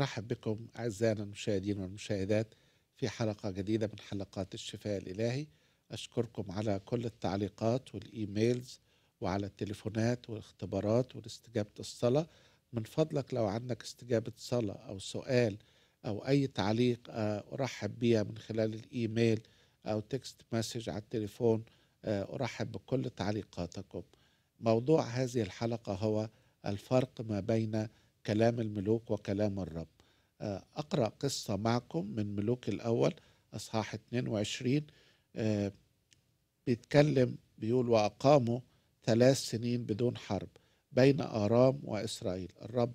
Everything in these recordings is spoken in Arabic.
نرحب بكم أعزائنا المشاهدين والمشاهدات في حلقة جديدة من حلقات الشفاء الإلهي أشكركم على كل التعليقات والإيميلز وعلى التليفونات والاختبارات والاستجابة الصلاة من فضلك لو عندك استجابة صلاة أو سؤال أو أي تعليق آه، أرحب بيها من خلال الإيميل أو تكست مسج على التليفون آه، أرحب بكل تعليقاتكم موضوع هذه الحلقة هو الفرق ما بين كلام الملوك وكلام الرب آه، أقرأ قصة معكم من ملوك الأول أصحاح 22 آه، بيتكلم بيقول وأقاموا ثلاث سنين بدون حرب بين آرام وإسرائيل الرب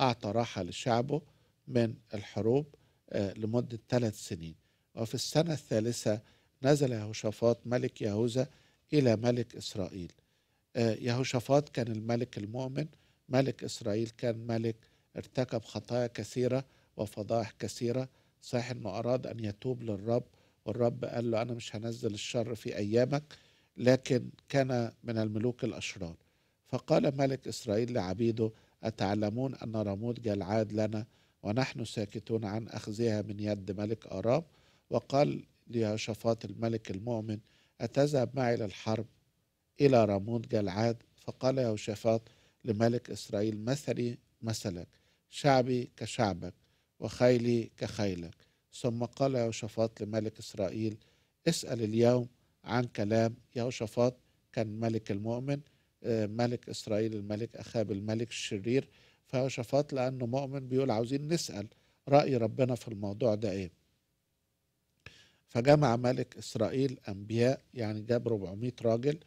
أعطى راحة لشعبه من الحروب آه، لمدة ثلاث سنين وفي السنة الثالثة نزل يهوشافاط ملك يهوذا إلى ملك إسرائيل يهوشافاط كان الملك المؤمن ملك إسرائيل كان ملك ارتكب خطايا كثيرة وفضائح كثيرة صحيح أنه أراد أن يتوب للرب والرب قال له أنا مش هنزل الشر في أيامك لكن كان من الملوك الأشرار فقال ملك إسرائيل لعبيده أتعلمون أن رموت جلعاد لنا ونحن ساكتون عن أخذها من يد ملك أرام وقال ليهوشافاط الملك المؤمن أتذهب معي للحرب إلى رمود جلعاد فقال يهوشافاط لملك إسرائيل مثلي مثلك شعبي كشعبك وخيلي كخيلك ثم قال يهوشافاط لملك إسرائيل اسأل اليوم عن كلام يهوشافاط كان ملك المؤمن آه، ملك إسرائيل الملك أخاب الملك الشرير فيهوشافاط لأنه مؤمن بيقول عاوزين نسأل رأي ربنا في الموضوع ده إيه فجمع ملك إسرائيل أنبياء يعني جاب 400 راجل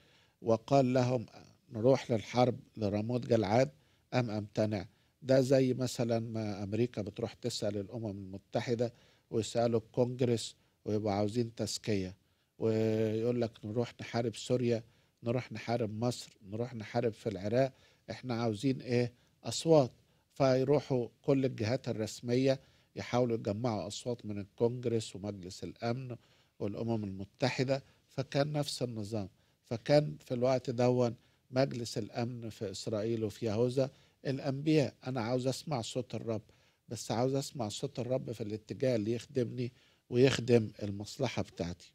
وقال لهم نروح للحرب لرموت جلعاد أم أمتنع ده زي مثلا ما أمريكا بتروح تسأل الأمم المتحدة ويسألوا الكونجرس ويبقوا عاوزين تزكية ويقول لك نروح نحارب سوريا نروح نحارب مصر نروح نحارب في العراق احنا عاوزين ايه أصوات فيروحوا كل الجهات الرسمية يحاولوا يجمعوا أصوات من الكونجرس ومجلس الأمن والأمم المتحدة فكان نفس النظام فكان في الوقت دون مجلس الأمن في إسرائيل وفي يهوذا الأنبياء أنا عاوز أسمع صوت الرب بس عاوز أسمع صوت الرب في الاتجاه اللي يخدمني ويخدم المصلحة بتاعتي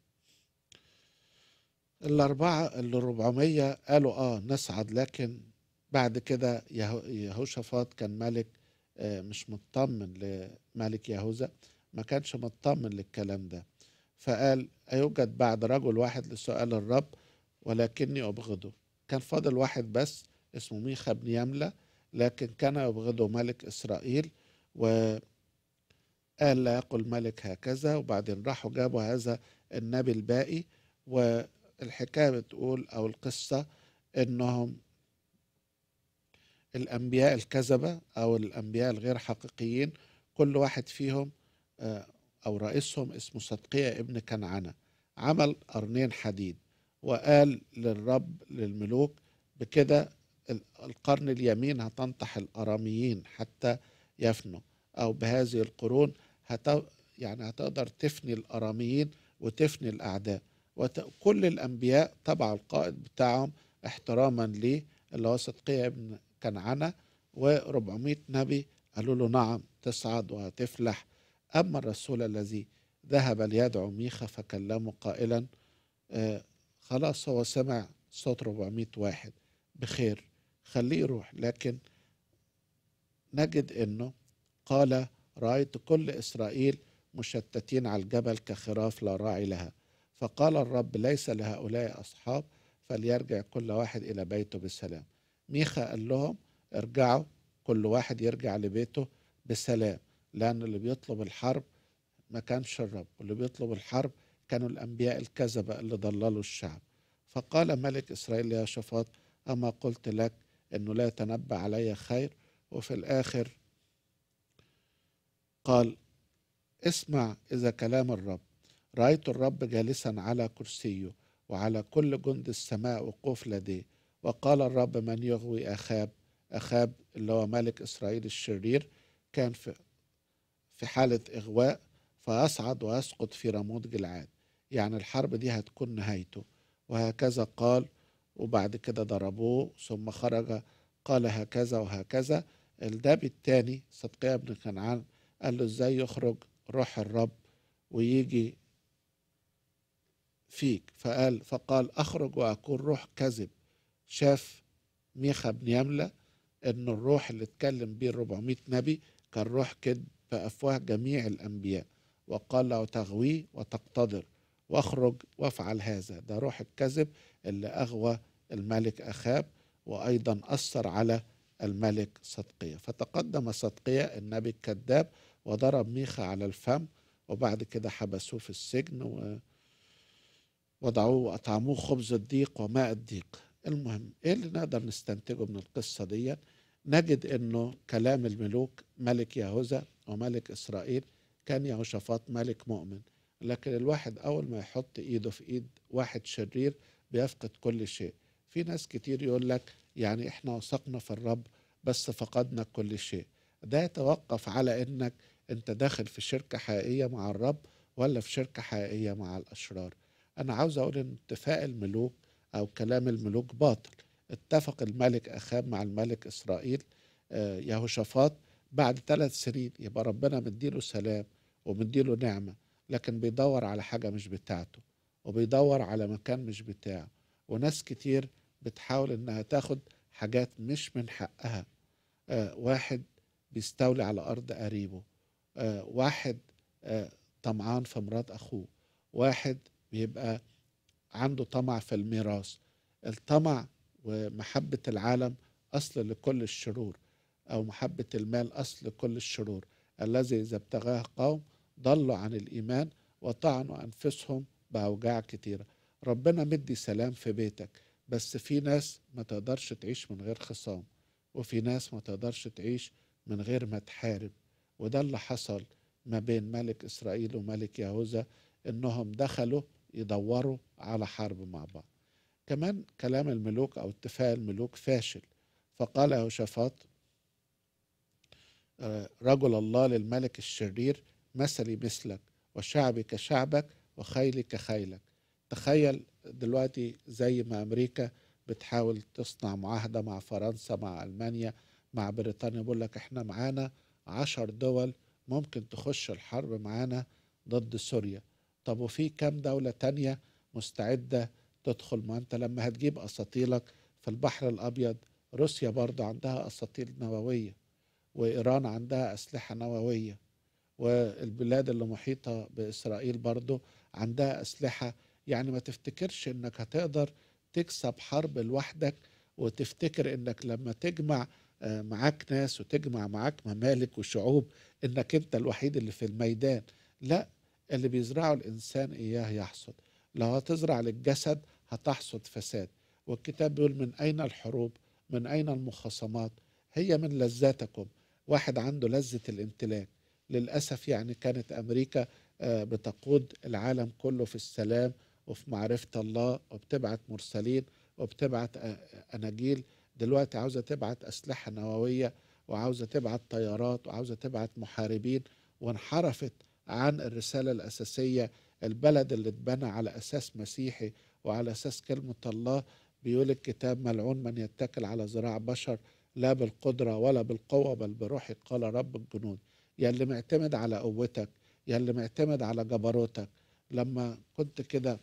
الأربعة اللي ربعمية قالوا آه نصعد لكن بعد كده يهوشافاط كان ملك آه، مش مطمن لملك يهوذا ما كانش مطمن للكلام ده فقال أيوجد بعد رجل واحد لسؤال الرب ولكني أبغضه كان فاضل واحد بس اسمه ميخا بن يملة لكن كان يبغضه ملك إسرائيل و قال لا يقل ملك هكذا وبعدين راحوا جابوا هذا النبي الباقي والحكاية بتقول أو القصة إنهم الأنبياء الكذبة أو الأنبياء الغير حقيقيين كل واحد فيهم آه، أو رئيسهم اسمه صدقية ابن كنعانة عمل قرنين حديد وقال للرب للملوك بكده القرن اليمين هتنطح الاراميين حتى يفنوا او بهذه القرون هت يعني هتقدر تفني الاراميين وتفني الاعداء وكل الانبياء تبع القائد بتاعهم احتراما ليه اللي هو صدقية ابن كنعانة و400 نبي قالوا له نعم تصعد وهتفلح أما الرسول الذي ذهب ليدعو ميخا فكلمه قائلا آه، خلاص هو سمع صوت 400 واحد بخير خليه يروح لكن نجد انه قال رايت كل اسرائيل مشتتين على الجبل كخراف لا راعي لها فقال الرب ليس لهؤلاء اصحاب فليرجع كل واحد الى بيته بسلام ميخا قال لهم ارجعوا كل واحد يرجع لبيته بسلام لان اللي بيطلب الحرب ما كانش الرب واللي بيطلب الحرب كانوا الأنبياء الكذبة اللي ضللوا الشعب فقال ملك إسرائيل يا شفاط أما قلت لك أنه لا يتنبأ علي خير وفي الآخر قال اسمع إذا كلام الرب رأيت الرب جالسا على كرسيه وعلى كل جند السماء وقوف لديه وقال الرب من يغوي أخاب أخاب اللي هو ملك إسرائيل الشرير كان في في حالة إغواء فيصعد ويسقط في رمود جلعاد يعني الحرب دي هتكون نهايته وهكذا قال وبعد كده ضربوه ثم خرج قال هكذا وهكذا الداب الثاني صدقية بن كنعان قال له ازاي يخرج روح الرب ويجي فيك فقال فقال اخرج واكون روح كذب شاف ميخا بن يملة ان الروح اللي اتكلم بيه 400 نبي كان روح كذب افواه جميع الانبياء وقال له تغوي وتقتدر واخرج وافعل هذا ده روح الكذب اللي أغوى الملك أخاب وأيضا أثر على الملك صدقية فتقدم صدقية النبي الكذاب وضرب ميخا على الفم وبعد كده حبسوه في السجن و وضعوه وأطعموه خبز الضيق وماء الضيق المهم إيه اللي نقدر نستنتجه من القصة دي نجد أنه كلام الملوك ملك يهوذا وملك إسرائيل كان يهوشافاط ملك مؤمن لكن الواحد أول ما يحط إيده في إيد واحد شرير بيفقد كل شيء في ناس كتير يقول لك يعني إحنا وثقنا في الرب بس فقدنا كل شيء ده يتوقف على إنك أنت داخل في شركة حقيقية مع الرب ولا في شركة حقيقية مع الأشرار أنا عاوز أقول إن اتفاق الملوك أو كلام الملوك باطل اتفق الملك أخاب مع الملك إسرائيل آه، يهوشافاط بعد ثلاث سنين يبقى ربنا مديله سلام ومديله نعمه لكن بيدور على حاجة مش بتاعته وبيدور على مكان مش بتاعه وناس كتير بتحاول إنها تاخد حاجات مش من حقها آه واحد بيستولي على أرض قريبه آه واحد آه طمعان في مرات أخوه واحد بيبقى عنده طمع في الميراث الطمع ومحبة العالم أصل لكل الشرور أو محبة المال أصل لكل الشرور الذي إذا ابتغاه قوم ضلوا عن الإيمان وطعنوا أنفسهم بأوجاع كتيرة ربنا مدي سلام في بيتك بس في ناس ما تقدرش تعيش من غير خصام وفي ناس ما تقدرش تعيش من غير ما تحارب وده اللي حصل ما بين ملك إسرائيل وملك يهوذا إنهم دخلوا يدوروا على حرب مع بعض كمان كلام الملوك أو اتفاق الملوك فاشل فقال يهوشافاط آه، رجل الله للملك الشرير مثلي مثلك وشعبي كشعبك وخيلي كخيلك تخيل دلوقتي زي ما أمريكا بتحاول تصنع معاهدة مع فرنسا مع ألمانيا مع بريطانيا بيقول لك احنا معانا عشر دول ممكن تخش الحرب معانا ضد سوريا طب وفي كام دولة تانية مستعدة تدخل ما انت لما هتجيب أساطيلك في البحر الأبيض روسيا برضه عندها أساطيل نووية وإيران عندها أسلحة نووية والبلاد اللي محيطة بإسرائيل برضو عندها أسلحة يعني ما تفتكرش إنك هتقدر تكسب حرب لوحدك وتفتكر إنك لما تجمع آه، معاك ناس وتجمع معاك ممالك وشعوب إنك أنت الوحيد اللي في الميدان لا اللي بيزرعه الإنسان إياه يحصد لو هتزرع للجسد هتحصد فساد والكتاب بيقول من أين الحروب من أين المخاصمات هي من لذاتكم واحد عنده لذة الامتلاك للأسف يعني كانت أمريكا آه، بتقود العالم كله في السلام وفي معرفة الله وبتبعت مرسلين وبتبعت آه، آه، أناجيل دلوقتي عاوزة تبعت أسلحة نووية وعاوزة تبعت طيارات وعاوزة تبعت محاربين وانحرفت عن الرسالة الأساسية البلد اللي اتبنى على أساس مسيحي وعلى أساس كلمة الله بيقول الكتاب ملعون من يتكل على ذراع بشر لا بالقدرة ولا بالقوة بل بروحي قال رب الجنود يا اللي معتمد على قوتك يا اللي معتمد على جبروتك لما كنت كده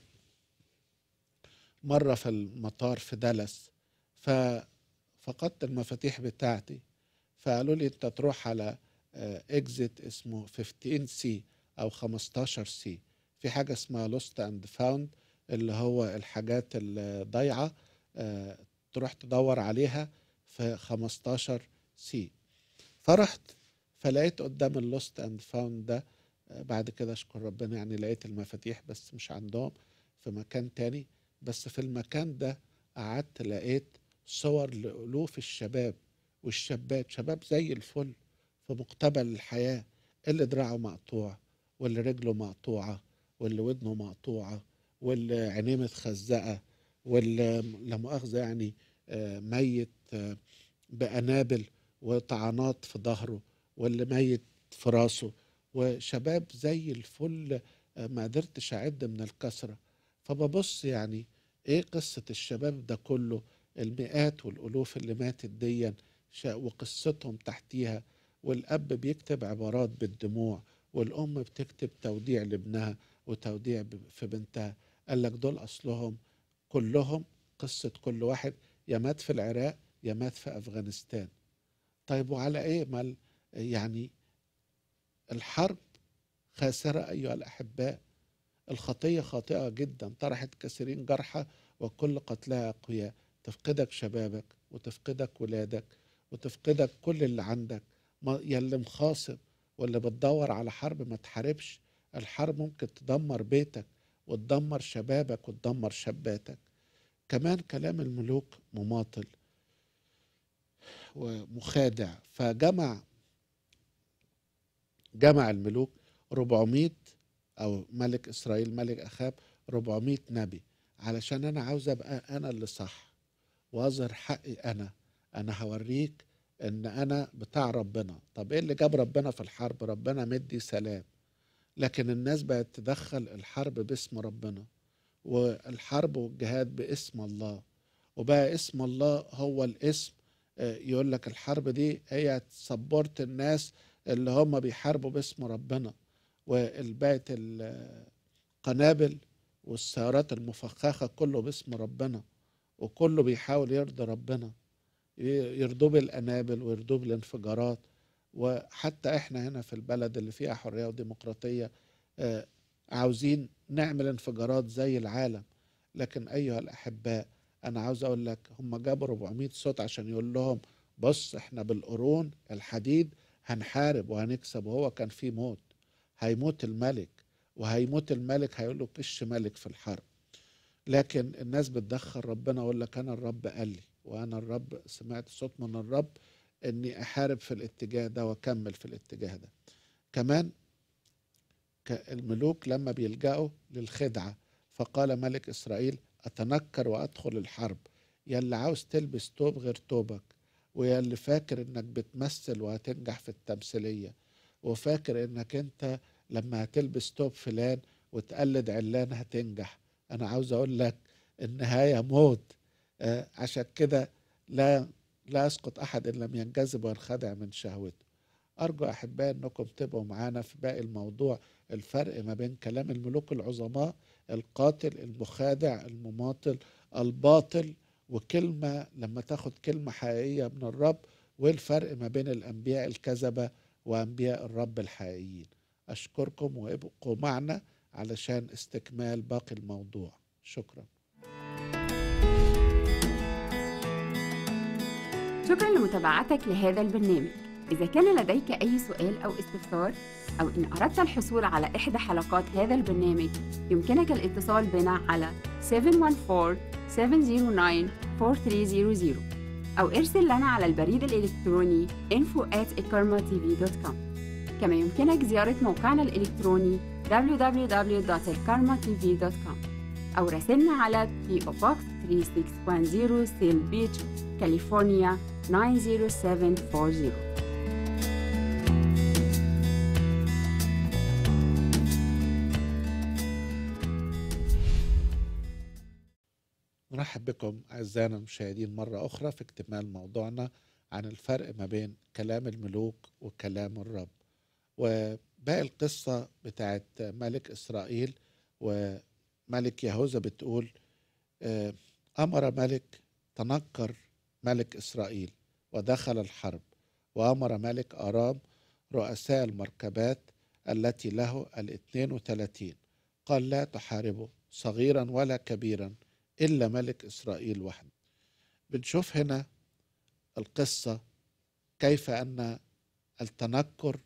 مرة في المطار في دالاس ففقدت المفاتيح بتاعتي فقالوا لي انت تروح على اكزيت آه، اسمه 15 سي او 15 سي في حاجة اسمها لوست اند فاوند اللي هو الحاجات الضايعة آه، تروح تدور عليها في 15 سي فرحت فلقيت قدام اللوست اند فاوند ده آه، بعد كده اشكر ربنا يعني لقيت المفاتيح بس مش عندهم في مكان تاني بس في المكان ده قعدت لقيت صور لألوف الشباب والشابات شباب زي الفل في مقتبل الحياة اللي دراعه مقطوع واللي رجله مقطوعة واللي ودنه مقطوعة واللي عينيه متخزقة واللي لا مؤاخذة يعني آه، ميت آه، بأنابل وطعنات في ظهره واللي ميت في راسه وشباب زي الفل آه، ما قدرتش اعد من الكسره فببص يعني ايه قصه الشباب ده كله المئات والالوف اللي ماتت ديا وقصتهم تحتيها والاب بيكتب عبارات بالدموع والام بتكتب توديع لابنها وتوديع في بنتها قال لك دول اصلهم كلهم قصه كل واحد يا مات في العراق يا مات في افغانستان طيب وعلى ايه مال يعني الحرب خاسرة أيها الأحباء الخطية خاطئة جدا طرحت كثيرين جرحى وكل قتلها أقوياء تفقدك شبابك وتفقدك ولادك وتفقدك كل اللي عندك يا اللي مخاصم واللي بتدور على حرب ما تحاربش الحرب ممكن تدمر بيتك وتدمر شبابك وتدمر شاباتك كمان كلام الملوك مماطل ومخادع فجمع جمع الملوك 400 او ملك اسرائيل ملك اخاب 400 نبي علشان انا عاوز ابقى انا اللي صح واظهر حقي انا انا هوريك ان انا بتاع ربنا طب ايه اللي جاب ربنا في الحرب ربنا مدي سلام لكن الناس بقت تدخل الحرب باسم ربنا والحرب والجهاد باسم الله وبقى اسم الله هو الاسم آه، يقول لك الحرب دي هي سبورت الناس اللي هم بيحاربوا باسم ربنا والبيت القنابل والسيارات المفخخة كله باسم ربنا وكله بيحاول يرضي ربنا يرضوه بالقنابل ويرضوه بالانفجارات وحتى احنا هنا في البلد اللي فيها حرية وديمقراطية آه، عاوزين نعمل انفجارات زي العالم لكن أيها الأحباء أنا عاوز أقول لك هم جابوا 400 صوت عشان يقول لهم بص احنا بالقرون الحديد هنحارب وهنكسب وهو كان في موت هيموت الملك وهيموت الملك هيقول له كش ملك في الحرب لكن الناس بتدخل ربنا يقول لك انا الرب قال لي وانا الرب سمعت صوت من الرب اني احارب في الاتجاه ده واكمل في الاتجاه ده كمان الملوك لما بيلجأوا للخدعة فقال ملك إسرائيل أتنكر وأدخل الحرب اللي عاوز تلبس توب غير توبك ويا اللي فاكر انك بتمثل وهتنجح في التمثيليه وفاكر انك انت لما هتلبس توب فلان وتقلد علان هتنجح انا عاوز اقول لك النهايه موت آه عشان كده لا لا يسقط احد ان لم ينجذب وينخدع من شهوته ارجو احبائي انكم تبقوا معانا في باقي الموضوع الفرق ما بين كلام الملوك العظماء القاتل المخادع المماطل الباطل وكلمة لما تاخد كلمة حقيقية من الرب والفرق ما بين الأنبياء الكذبة وأنبياء الرب الحقيقيين أشكركم وابقوا معنا علشان استكمال باقي الموضوع شكرا شكرا لمتابعتك لهذا البرنامج إذا كان لديك أي سؤال أو استفسار أو إن أردت الحصول على إحدى حلقات هذا البرنامج يمكنك الاتصال بنا على 714 709-4300 أو ارسل لنا على البريد الإلكتروني info at ikarmatv.com كما يمكنك زيارة موقعنا الإلكتروني www.elkarmatv.com أو راسلنا على PO Box 3610 Sail Beach, California 90740 برحب بكم أعزائنا المشاهدين مرة أخرى في اكتمال موضوعنا عن الفرق ما بين كلام الملوك وكلام الرب وباقي القصة بتاعت ملك إسرائيل وملك يهوذا بتقول آه، أمر ملك تنكر ملك إسرائيل ودخل الحرب وأمر ملك أرام رؤساء المركبات التي له الاثنين وثلاثين قال لا تحاربوا صغيرا ولا كبيرا إلا ملك إسرائيل وحده بنشوف هنا القصة كيف أن التنكر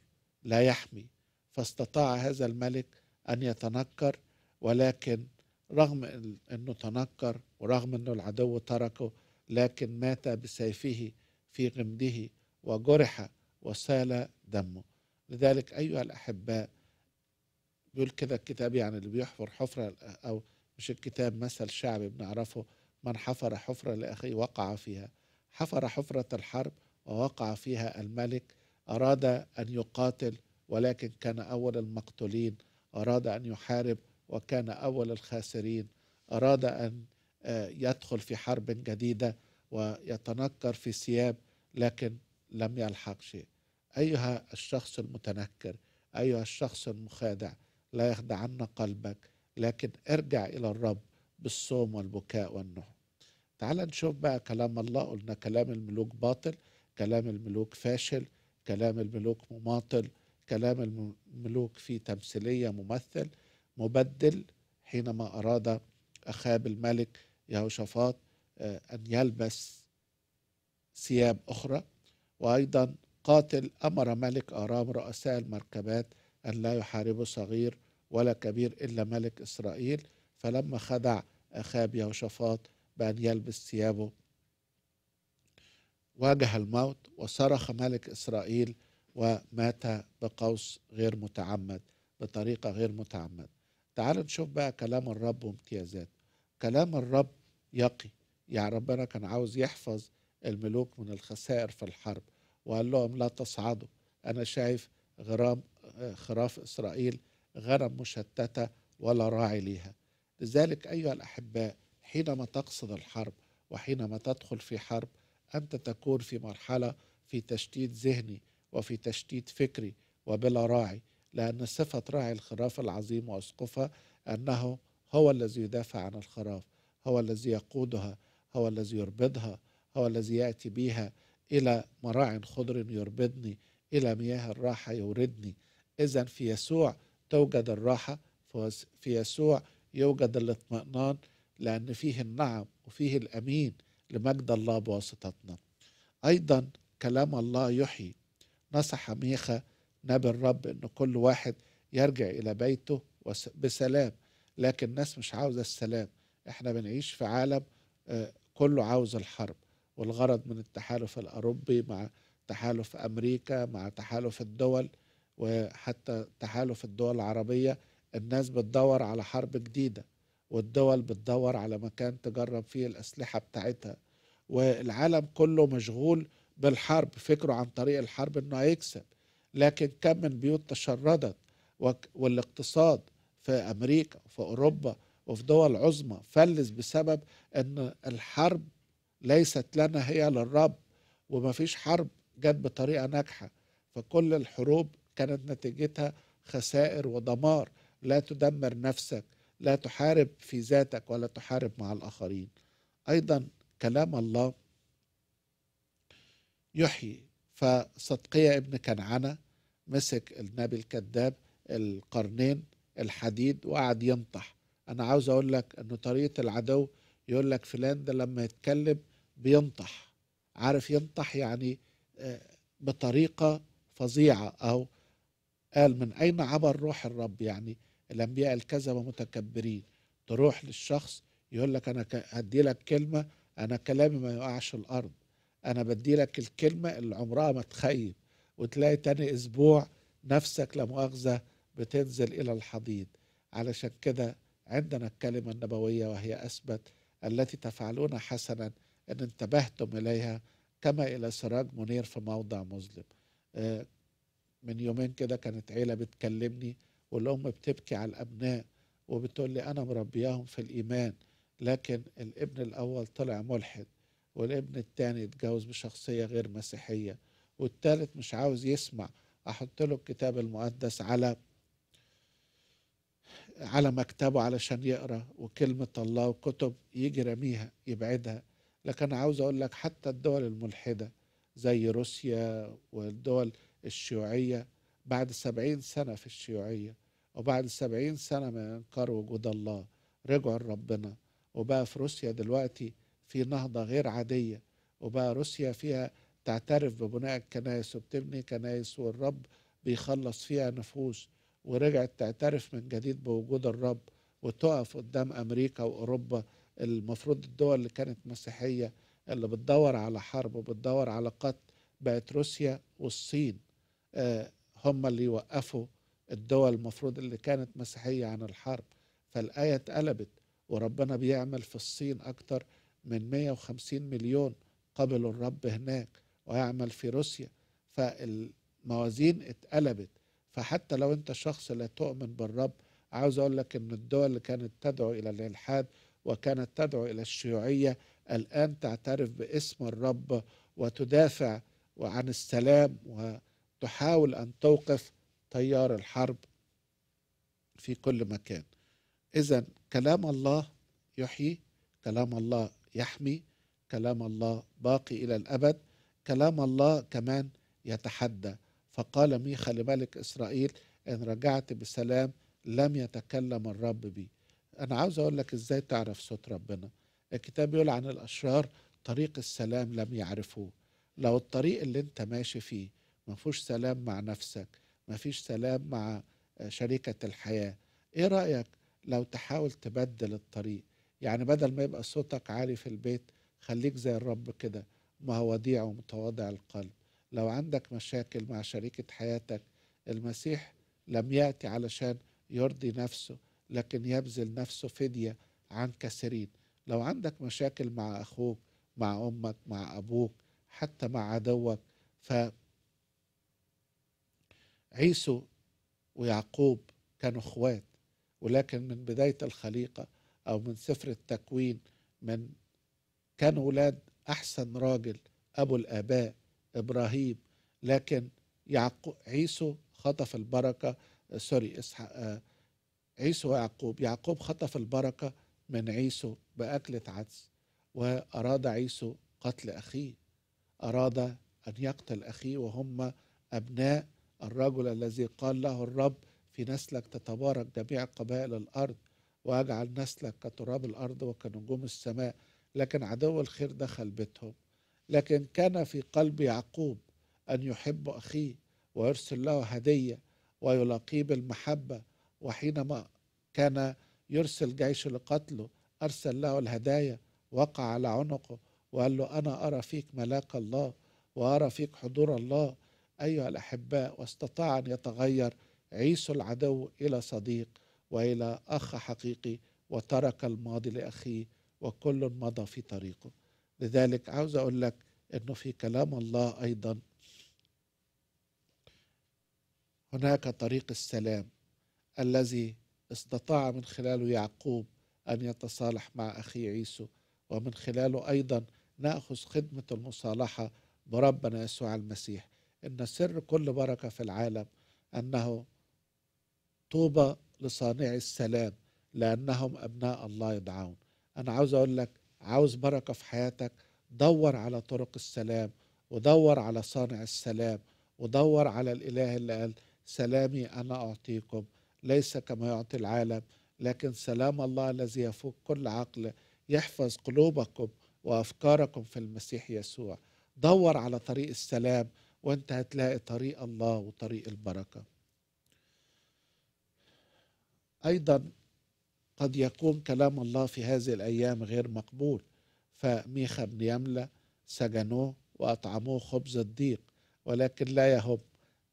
لا يحمي فاستطاع هذا الملك أن يتنكر ولكن رغم أنه تنكر ورغم أنه العدو تركه لكن مات بسيفه في غمده وجرح وسال دمه لذلك أيها الأحباء بيقول كده الكتاب يعني اللي بيحفر حفرة أو مش الكتاب مثل شعبي بنعرفه من حفر حفرة لأخيه وقع فيها حفر حفرة الحرب ووقع فيها الملك أراد أن يقاتل ولكن كان أول المقتولين أراد أن يحارب وكان أول الخاسرين أراد أن آه، يدخل في حرب جديدة ويتنكر في ثياب لكن لم يلحق شيء أيها الشخص المتنكر أيها الشخص المخادع لا يخدعن قلبك لكن ارجع إلى الرب بالصوم والبكاء والنوم تعال نشوف بقى كلام الله قلنا كلام الملوك باطل كلام الملوك فاشل كلام الملوك مماطل كلام الملوك في تمثيلية ممثل مبدل حينما أراد أخاب الملك يهوشافاط آه، أن يلبس ثياب أخرى وأيضا قاتل أمر ملك آرام رؤساء المركبات أن لا يحاربوا صغير ولا كبير إلا ملك إسرائيل فلما خدع أخاب يهوشافاط بأن يلبس ثيابه واجه الموت وصرخ ملك إسرائيل ومات بقوس غير متعمد بطريقة غير متعمد تعالوا نشوف بقى كلام الرب وامتيازاته كلام الرب يقي يعني ربنا كان عاوز يحفظ الملوك من الخسائر في الحرب وقال لهم لا تصعدوا أنا شايف غرام خراف إسرائيل غنم مشتتة ولا راعي ليها لذلك أيها الأحباء حينما تقصد الحرب وحينما تدخل في حرب أنت تكون في مرحلة في تشتيت ذهني وفي تشتيت فكري وبلا راعي لأن صفة راعي الخراف العظيم وأسقفها أنه هو الذي يدافع عن الخراف هو الذي يقودها هو الذي يربضها هو الذي يأتي بها إلى مراعي خضر يربضني إلى مياه الراحة يوردني إذا في يسوع توجد الراحة في يسوع يوجد الاطمئنان لأن فيه النعم وفيه الأمين لمجد الله بواسطتنا أيضا كلام الله يحيي نصح ميخا نبي الرب أن كل واحد يرجع إلى بيته بسلام لكن الناس مش عاوزة السلام احنا بنعيش في عالم آه، كله عاوز الحرب والغرض من التحالف الأوروبي مع تحالف أمريكا مع تحالف الدول وحتى تحالف الدول العربية الناس بتدور على حرب جديدة والدول بتدور على مكان تجرب فيه الأسلحة بتاعتها والعالم كله مشغول بالحرب فكره عن طريق الحرب انه هيكسب لكن كم من بيوت تشردت والاقتصاد في امريكا وفي اوروبا وفي دول عظمى فلس بسبب ان الحرب ليست لنا هي للرب وما فيش حرب جت بطريقه ناجحه فكل الحروب كانت نتيجتها خسائر ودمار لا تدمر نفسك لا تحارب في ذاتك ولا تحارب مع الآخرين أيضا كلام الله يحيي فصدقية ابن كنعانة مسك النبي الكذاب القرنين الحديد وقعد ينطح أنا عاوز أقول لك أن طريقة العدو يقول لك فلان ده لما يتكلم بينطح عارف ينطح يعني آه، بطريقة فظيعة أو قال من أين عبر روح الرب يعني الأنبياء الكذبة متكبرين تروح للشخص يقول لك أنا هدي لك كلمة أنا كلامي ما يقعش الأرض أنا بدي لك الكلمة اللي عمرها ما تخيب وتلاقي تاني أسبوع نفسك لا مؤاخذة بتنزل إلى الحضيض علشان كده عندنا الكلمة النبوية وهي أثبت التي تفعلون حسنا إن انتبهتم إليها كما إلى سراج منير في موضع مظلم آه، من يومين كده كانت عيله بتكلمني والام بتبكي على الابناء وبتقول لي انا مربياهم في الايمان لكن الابن الاول طلع ملحد والابن التاني اتجوز بشخصيه غير مسيحيه والتالت مش عاوز يسمع احط له الكتاب المقدس على على مكتبه علشان يقرا وكلمه الله وكتب يجي رميها يبعدها لكن عاوز اقول لك حتى الدول الملحده زي روسيا والدول الشيوعية بعد سبعين سنة في الشيوعية وبعد سبعين سنة من إنكار وجود الله رجعوا لربنا وبقى في روسيا دلوقتي في نهضة غير عادية وبقى روسيا فيها تعترف ببناء الكنائس وبتبني كنائس والرب بيخلص فيها نفوس ورجعت تعترف من جديد بوجود الرب وتقف قدام أمريكا وأوروبا المفروض الدول اللي كانت مسيحية اللي بتدور على حرب وبتدور على قتل بقت روسيا والصين آه، هم اللي وقفوا الدول المفروض اللي كانت مسيحية عن الحرب فالآية اتقلبت وربنا بيعمل في الصين أكتر من 150 مليون قبل الرب هناك ويعمل في روسيا فالموازين اتقلبت فحتى لو انت شخص لا تؤمن بالرب عاوز اقول لك ان الدول اللي كانت تدعو الى الالحاد وكانت تدعو الى الشيوعيه الان تعترف باسم الرب وتدافع عن السلام تحاول أن توقف تيار الحرب في كل مكان إذا كلام الله يحيي كلام الله يحمي كلام الله باقي إلى الأبد كلام الله كمان يتحدى فقال ميخا لملك إسرائيل إن رجعت بسلام لم يتكلم الرب بي أنا عاوز أقول لك إزاي تعرف صوت ربنا الكتاب يقول عن الأشرار طريق السلام لم يعرفوه لو الطريق اللي انت ماشي فيه ما فيهوش سلام مع نفسك ما فيش سلام مع آه، شريكة الحياة ايه رأيك لو تحاول تبدل الطريق يعني بدل ما يبقى صوتك عالي في البيت خليك زي الرب كده مواضيع ومتواضع القلب لو عندك مشاكل مع شريكة حياتك المسيح لم يأتي علشان يرضي نفسه لكن يبذل نفسه فدية عن كثيرين لو عندك مشاكل مع أخوك مع أمك مع أبوك حتى مع عدوك ف عيسو ويعقوب كانوا اخوات ولكن من بداية الخليقة أو من سفر التكوين من كانوا ولاد أحسن راجل أبو الآباء إبراهيم لكن يعقوب عيسو خطف البركة سوري آه، عيسو ويعقوب يعقوب خطف البركة من عيسو بأكلة عدس وأراد عيسو قتل أخيه أراد أن يقتل أخيه وهم أبناء الرجل الذي قال له الرب في نسلك تتبارك جميع قبائل الارض واجعل نسلك كتراب الارض وكنجوم السماء لكن عدو الخير دخل بيتهم لكن كان في قلب يعقوب ان يحب اخيه ويرسل له هديه ويلاقيه بالمحبه وحينما كان يرسل جيش لقتله ارسل له الهدايا وقع على عنقه وقال له انا ارى فيك ملاك الله وارى فيك حضور الله أيها الأحباء واستطاع أن يتغير عيسو العدو إلى صديق وإلى أخ حقيقي وترك الماضي لأخيه وكل مضى في طريقه لذلك عاوز أقول لك أنه في كلام الله أيضا هناك طريق السلام الذي استطاع من خلاله يعقوب أن يتصالح مع أخيه عيسو ومن خلاله أيضا نأخذ خدمة المصالحة بربنا يسوع المسيح ان سر كل بركه في العالم انه طوبى لصانعي السلام لانهم ابناء الله يدعون انا عاوز اقول لك عاوز بركه في حياتك دور على طرق السلام ودور على صانع السلام ودور على الاله اللي قال سلامي انا اعطيكم ليس كما يعطي العالم لكن سلام الله الذي يفوق كل عقل يحفظ قلوبكم وافكاركم في المسيح يسوع دور على طريق السلام وانت هتلاقي طريق الله وطريق البركه ايضا قد يكون كلام الله في هذه الايام غير مقبول فميخا بن يملة سجنوه وأطعموه خبز الضيق ولكن لا يهم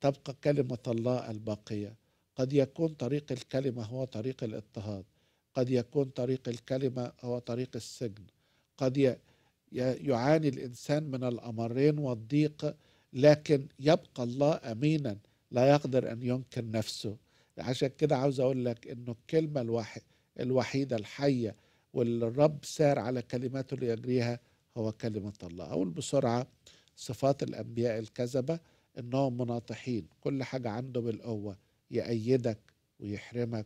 تبقى كلمة الله الباقية قد يكون طريق الكلمة هو طريق الاضطهاد قد يكون طريق الكلمة هو طريق السجن قد يعاني الإنسان من الأمرين والضيق لكن يبقى الله امينا لا يقدر ان ينكر نفسه عشان كده عاوز اقول لك انه الكلمه الوحي الوحيده الحيه والرب سار على كلماته ليجريها هو كلمه الله اقول بسرعه صفات الانبياء الكذبه انهم مناطحين كل حاجه عنده بالقوه يأيدك ويحرمك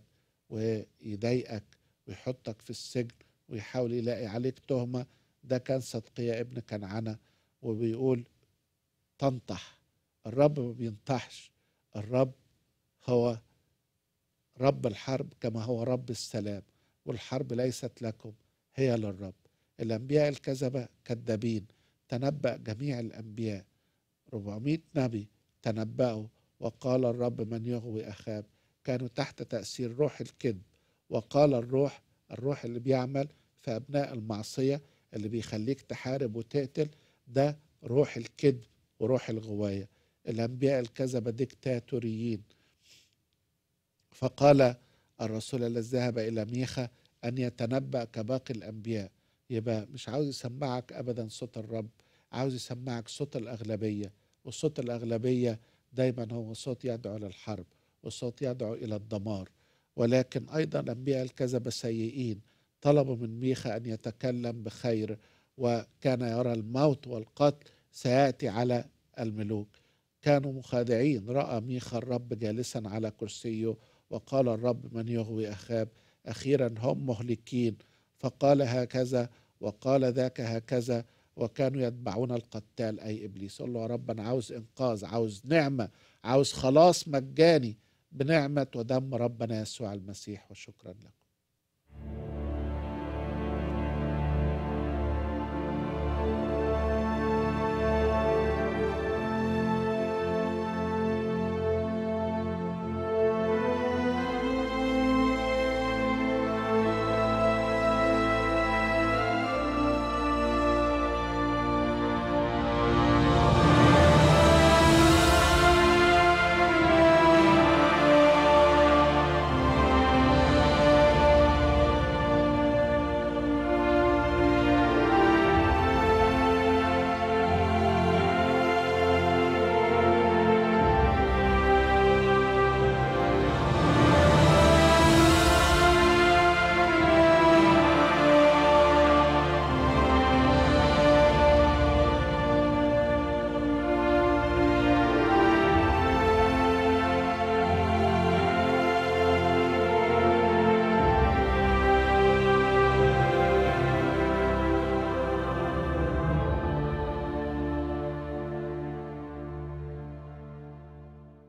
ويضايقك ويحطك في السجن ويحاول يلاقي عليك تهمه ده كان صدقيه ابن كنعانه وبيقول تنطح الرب ما بينطحش الرب هو رب الحرب كما هو رب السلام والحرب ليست لكم هي للرب الأنبياء الكذبة كذابين تنبأ جميع الأنبياء 400 نبي تنبأوا وقال الرب من يغوي أخاب كانوا تحت تأثير روح الكذب وقال الروح الروح اللي بيعمل في أبناء المعصية اللي بيخليك تحارب وتقتل ده روح الكذب وروح الغواية الأنبياء الكذبة ديكتاتوريين فقال الرسول الذي ذهب إلى ميخا أن يتنبأ كباقي الأنبياء يبقى مش عاوز يسمعك أبدا صوت الرب عاوز يسمعك صوت الأغلبية وصوت الأغلبية دايما هو صوت يدعو للحرب وصوت يدعو إلى الدمار ولكن أيضا أنبياء الكذبة سيئين طلبوا من ميخا أن يتكلم بخير وكان يرى الموت والقتل سيأتي على الملوك كانوا مخادعين رأى ميخا الرب جالسا على كرسيه وقال الرب من يغوي أخاب أخيرا هم مهلكين فقال هكذا وقال ذاك هكذا وكانوا يتبعون القتال أي إبليس قال له يا رب أنا عاوز إنقاذ عاوز نعمة عاوز خلاص مجاني بنعمة ودم ربنا يسوع المسيح وشكرا لك